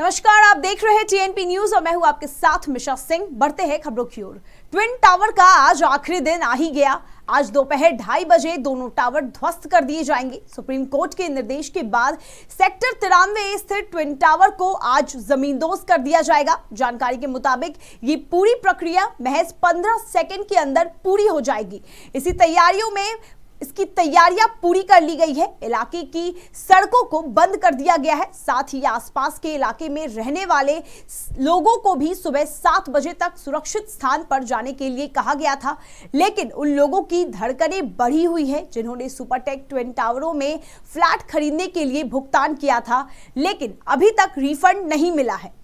नमस्कार आप देख रहे हैं टीएनपी न्यूज और मैं हूं आपके साथ मिशा सिंह बढ़ते हैं खबरों की ओर ट्विन टावर का आज आखिरी दिन आ ही गया आज दोपहर ढाई बजे दोनों टावर ध्वस्त कर दिए जाएंगे सुप्रीम कोर्ट के निर्देश के बाद सेक्टर तिरानवे स्थित ट्विन टावर को आज जमींदोज कर दिया जाएगा जानकारी के मुताबिक ये पूरी प्रक्रिया महज 15 सेकंड के अंदर पूरी हो जाएगी इसी तैयारियों में इसकी तैयारियां पूरी कर ली गई है इलाके की सड़कों को बंद कर दिया गया है साथ ही आसपास के इलाके में रहने वाले लोगों को भी सुबह सात बजे तक सुरक्षित स्थान पर जाने के लिए कहा गया था लेकिन उन लोगों की धड़कनें बढ़ी हुई है जिन्होंने सुपरटेक ट्विन टावरों में फ्लैट खरीदने के लिए भुगतान किया था लेकिन अभी तक रिफंड नहीं मिला है